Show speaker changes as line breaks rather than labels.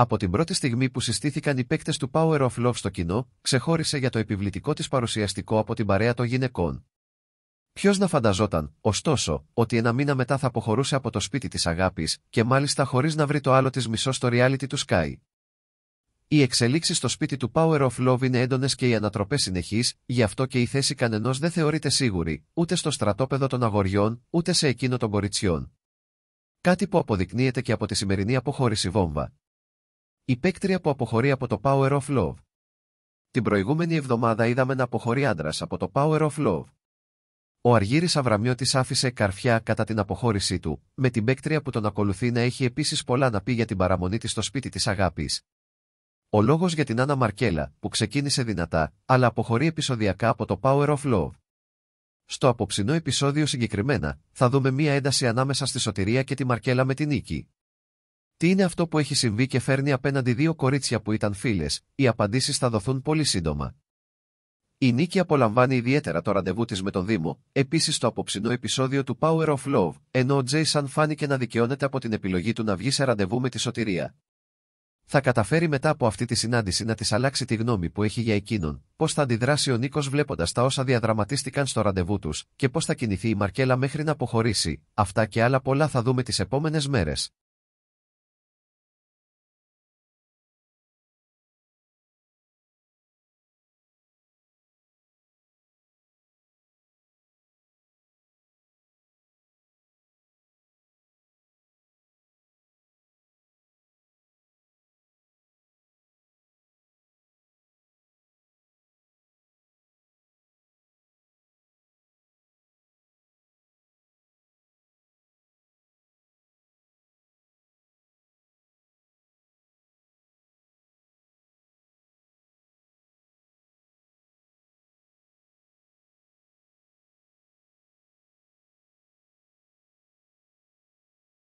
Από την πρώτη στιγμή που συστήθηκαν οι παίκτες του Power of Love στο κοινό, ξεχώρισε για το επιβλητικό της παρουσιαστικό από την παρέα των γυναικών. Ποιος να φανταζόταν, ωστόσο, ότι ένα μήνα μετά θα αποχωρούσε από το σπίτι της αγάπης, και μάλιστα χωρίς να βρει το άλλο της μισό στο reality του Sky. Οι εξελίξεις στο σπίτι του Power of Love είναι έντονες και οι ανατροπές συνεχείς, γι' αυτό και η θέση κανενός δεν θεωρείται σίγουρη, ούτε στο στρατόπεδο των αγοριών, ούτε σε εκείνο των κοριτσιών. Κάτι που αποδεικνύεται και από τη σημερινή αποχώρηση βόμβα, η παίκτρια που αποχωρεί από το Power of Love. Την προηγούμενη εβδομάδα είδαμε να αποχωρεί άντρας από το Power of Love. Ο Αργύρης Αβραμιώτης άφησε καρφιά κατά την αποχώρησή του, με την παίκτρια που τον ακολουθεί να έχει επίσης πολλά να πει για την παραμονή της στο σπίτι της αγάπης. Ο λόγος για την Άννα Μαρκέλα, που ξεκίνησε δυνατά, αλλά αποχωρεί επεισοδιακά από το Power of Love. Στο απόψινό επεισόδιο συγκεκριμένα, θα δούμε μία ένταση ανάμεσα στη Σωτηρία και τη Μαρκέλα με την Νίκη. Τι είναι αυτό που έχει συμβεί και φέρνει απέναντι δύο κορίτσια που ήταν φίλες, οι απαντήσεις θα δοθούν πολύ σύντομα. Η Νίκη απολαμβάνει ιδιαίτερα το ραντεβού της με τον Δήμο, επίσης το απόψινό επεισόδιο του Power of Love, ενώ ο Τζέισαν φάνηκε να δικαιώνεται από την επιλογή του να βγει σε ραντεβού με τη σωτηρία. Θα καταφέρει μετά από αυτή τη συνάντηση να της αλλάξει τη γνώμη που έχει για εκείνον, πώς θα αντιδράσει ο Νίκος βλέποντας τα όσα διαδραματίστηκαν στο ραντεβού τους και πώς θα κινηθεί η Μαρκέλα μέχρι να αποχωρήσει, αυτά και άλλα πολλά θα δούμε τις επόμενες μέρες.